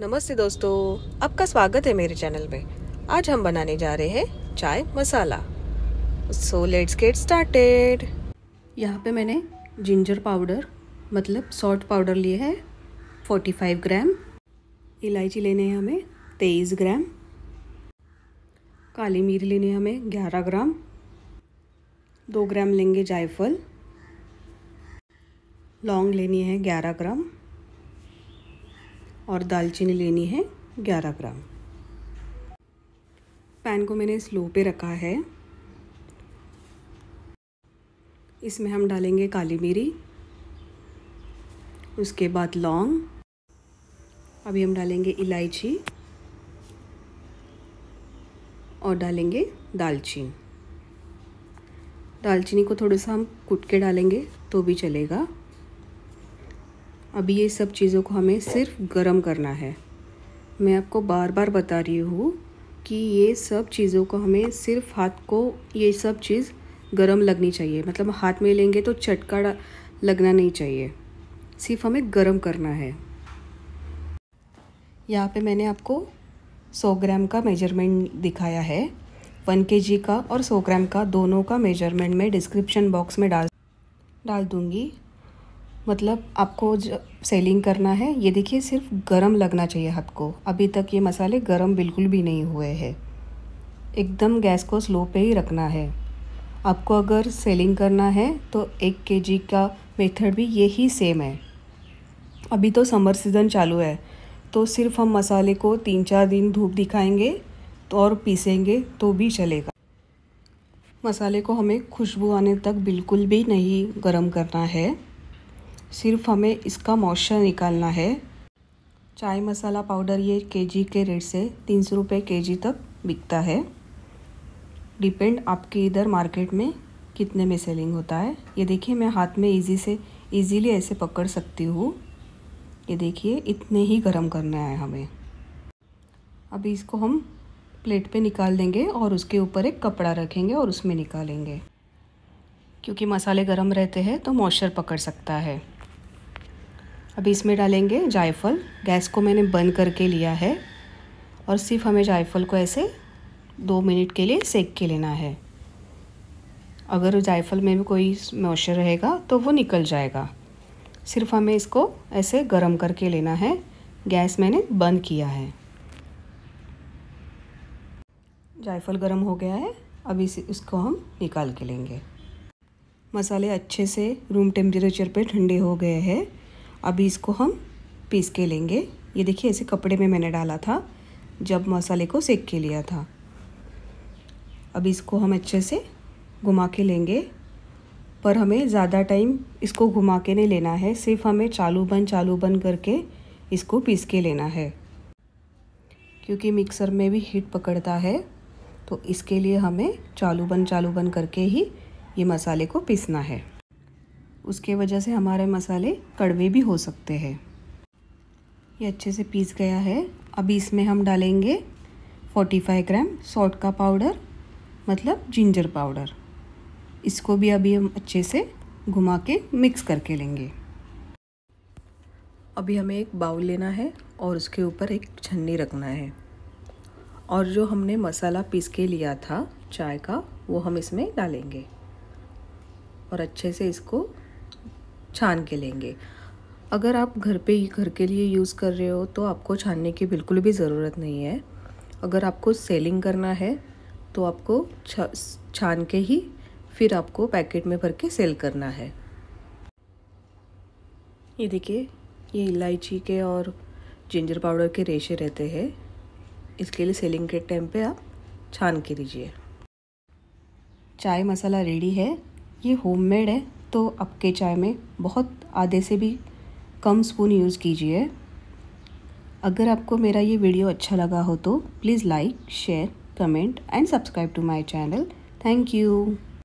नमस्ते दोस्तों आपका स्वागत है मेरे चैनल में आज हम बनाने जा रहे हैं चाय मसाला सो लेट्स गेट स्टार्टेड यहाँ पे मैंने जिंजर पाउडर मतलब सॉल्ट पाउडर लिए है 45 ग्राम इलायची लेने हैं हमें 23 ग्राम काली मिर्च लेने हमें 11 ग्राम दो ग्राम लेंगे जायफल लौंग लेनी है 11 ग्राम और दालचीनी लेनी है 11 ग्राम पैन को मैंने स्लो पे रखा है इसमें हम डालेंगे काली मिरी उसके बाद लौंग अभी हम डालेंगे इलायची और डालेंगे दालचीन दालचीनी को थोड़ा सा हम कुट के डालेंगे तो भी चलेगा अभी ये सब चीज़ों को हमें सिर्फ गर्म करना है मैं आपको बार बार बता रही हूँ कि ये सब चीज़ों को हमें सिर्फ हाथ को ये सब चीज़ गर्म लगनी चाहिए मतलब हाथ में लेंगे तो चटका लगना नहीं चाहिए सिर्फ हमें गर्म करना है यहाँ पे मैंने आपको 100 ग्राम का मेजरमेंट दिखाया है 1 के का और 100 ग्राम का दोनों का मेजरमेंट मैं डिस्क्रिप्शन बॉक्स में डाल डाल दूँगी मतलब आपको सेलिंग करना है ये देखिए सिर्फ गरम लगना चाहिए हाथ को अभी तक ये मसाले गरम बिल्कुल भी नहीं हुए हैं एकदम गैस को स्लो पे ही रखना है आपको अगर सेलिंग करना है तो एक केजी का मेथड भी यही सेम है अभी तो समर सीज़न चालू है तो सिर्फ हम मसाले को तीन चार दिन धूप दिखाएंगे तो और पीसेंगे तो भी चलेगा मसाले को हमें खुशबू आने तक बिल्कुल भी नहीं गर्म करना है सिर्फ हमें इसका मॉइस्चर निकालना है चाय मसाला पाउडर ये केजी के रेट से तीन सौ रुपये के तक बिकता है डिपेंड आपके इधर मार्केट में कितने में सेलिंग होता है ये देखिए मैं हाथ में इजी से इजीली ऐसे पकड़ सकती हूँ ये देखिए इतने ही गरम करना है हमें अभी इसको हम प्लेट पे निकाल देंगे और उसके ऊपर एक कपड़ा रखेंगे और उसमें निकालेंगे क्योंकि मसाले गरम रहते हैं तो मॉइस्चर पकड़ सकता है अभी इसमें डालेंगे जायफल गैस को मैंने बंद करके लिया है और सिर्फ हमें जायफल को ऐसे दो मिनट के लिए सेक के लेना है अगर जायफल में भी कोई मॉइस्चर रहेगा तो वो निकल जाएगा सिर्फ हमें इसको ऐसे गर्म करके लेना है गैस मैंने बंद किया है जायफल गर्म हो गया है अब इस इसको हम निकाल के लेंगे मसाले अच्छे से रूम टेम्परेचर पे ठंडे हो गए हैं अभी इसको हम पीस के लेंगे ये देखिए ऐसे कपड़े में मैंने डाला था जब मसाले को सेक के लिया था अब इसको हम अच्छे से घुमा के लेंगे पर हमें ज़्यादा टाइम इसको घुमा के नहीं लेना है सिर्फ हमें चालू बन चालू बन करके इसको पीस के लेना है क्योंकि मिक्सर में भी हीट पकड़ता है तो इसके लिए हमें चालू बन चालू बन करके ही ये मसाले को पीसना है उसके वजह से हमारे मसाले कड़वे भी हो सकते हैं ये अच्छे से पीस गया है अभी इसमें हम डालेंगे 45 ग्राम सॉल्ट का पाउडर मतलब जिंजर पाउडर इसको भी अभी हम अच्छे से घुमा के मिक्स करके लेंगे अभी हमें एक बाउल लेना है और उसके ऊपर एक छन्नी रखना है और जो हमने मसाला पीस के लिया था चाय का वो हम इसमें डालेंगे और अच्छे से इसको छान के लेंगे अगर आप घर पे घर के लिए यूज़ कर रहे हो तो आपको छानने की बिल्कुल भी ज़रूरत नहीं है अगर आपको सेलिंग करना है तो आपको छान के ही फिर आपको पैकेट में भर के सेल करना है ये देखिए ये इलायची के और जिंजर पाउडर के रेशे रहते हैं इसके लिए सेलिंग के टाइम पे आप छान के दीजिए चाय मसाला रेडी है ये होममेड है तो आपके चाय में बहुत आधे से भी कम स्पून यूज़ कीजिए अगर आपको मेरा ये वीडियो अच्छा लगा हो तो please like share comment and subscribe to my channel thank you